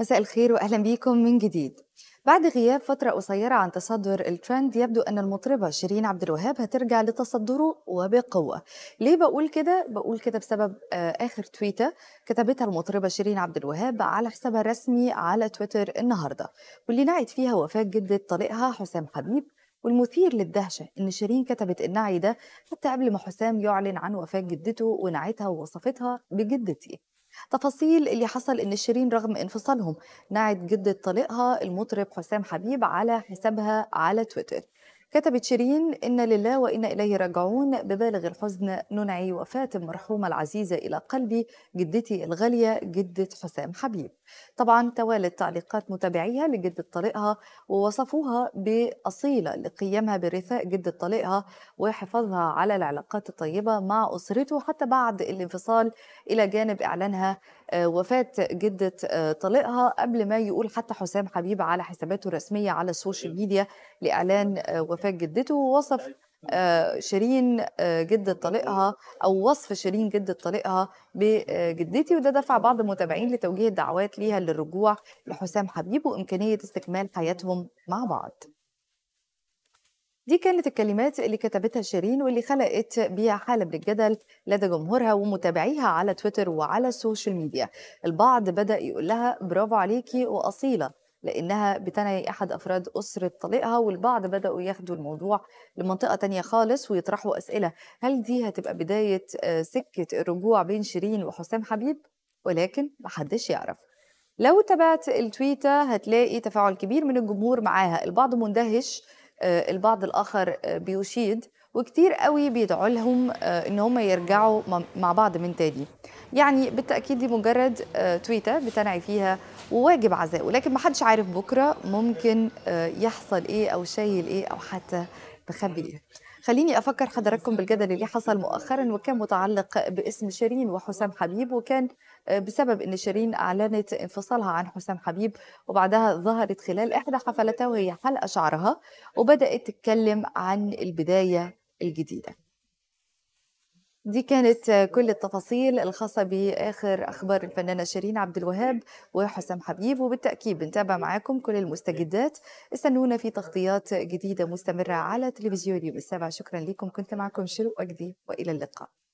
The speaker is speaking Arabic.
مساء الخير واهلا بيكم من جديد بعد غياب فترة قصيرة عن تصدر الترند يبدو أن المطربة شيرين عبد الوهاب هترجع لتصدره وبقوة ليه بقول كده؟ بقول كده بسبب آه، آخر تويتة كتبتها المطربة شيرين عبد الوهاب على حسابها الرسمي على تويتر النهاردة واللي نعت فيها وفاة جدة طليقها حسام حبيب والمثير للدهشة إن شيرين كتبت النعي ده حتى قبل ما حسام يعلن عن وفاة جدته ونعتها ووصفتها بجدتي تفاصيل اللي حصل ان شيرين رغم انفصالهم نعت جدة طليقها المطرب حسام حبيب على حسابها على تويتر كتبت شيرين إن لله وإنا إليه راجعون ببالغ الحزن ننعي وفاة المرحومة العزيزة إلى قلبي جدتي الغالية جدة حسام حبيب طبعا توالت تعليقات متابعيها لجدة طريقها ووصفوها بأصيلة لقيامها برثاء جدة طريقها وحفاظها على العلاقات الطيبة مع أسرته حتى بعد الانفصال إلى جانب إعلانها آه، وفاة جدة آه، طليقها قبل ما يقول حتى حسام حبيب على حساباته الرسمية على السوشيال ميديا لإعلان آه، وفاة وفاة جدته ووصف آه، شيرين آه، جدة طليقها أو وصف شيرين جدة طليقها بجدتي آه، وده دفع بعض المتابعين لتوجيه الدعوات ليها للرجوع لحسام حبيب وإمكانية استكمال حياتهم مع بعض دي كانت الكلمات اللي كتبتها شيرين واللي خلقت بيها حاله من الجدل لدى جمهورها ومتابعيها على تويتر وعلى السوشيال ميديا البعض بدا يقول لها برافو عليكي واصيله لأنها بتنعي أحد أفراد أسرة طليقها والبعض بدأوا ياخدوا الموضوع لمنطقة تانية خالص ويطرحوا أسئلة هل دي هتبقى بداية آه، سكة الرجوع بين شيرين وحسام حبيب؟ ولكن محدش يعرف لو تابعت التويتة هتلاقي تفاعل كبير من الجمهور معاها البعض مندهش آه، البعض الآخر آه، بيشيد وكتير قوي بيدعوا لهم آه، ان هم يرجعوا مع بعض من تاني يعني بالتاكيد دي مجرد آه، تويته بتنعي فيها وواجب عزاؤه لكن محدش عارف بكره ممكن آه، يحصل ايه او شايل ايه او حتى تخبي ايه خليني افكر حضراتكم بالجدل اللي حصل مؤخرا وكان متعلق باسم شيرين وحسام حبيب وكان بسبب ان شيرين اعلنت انفصالها عن حسام حبيب وبعدها ظهرت خلال احدى حفلاتها وهي حلقه شعرها وبدات تتكلم عن البدايه الجديدة دي كانت كل التفاصيل الخاصة بآخر أخبار الفنانة شيرين عبد الوهاب وحسام حبيب وبالتأكيد بنتابع معاكم كل المستجدات استنونا في تغطيات جديدة مستمرة على تلفزيون يوم السابع شكرا لكم كنت معكم شروق وجدي وإلى اللقاء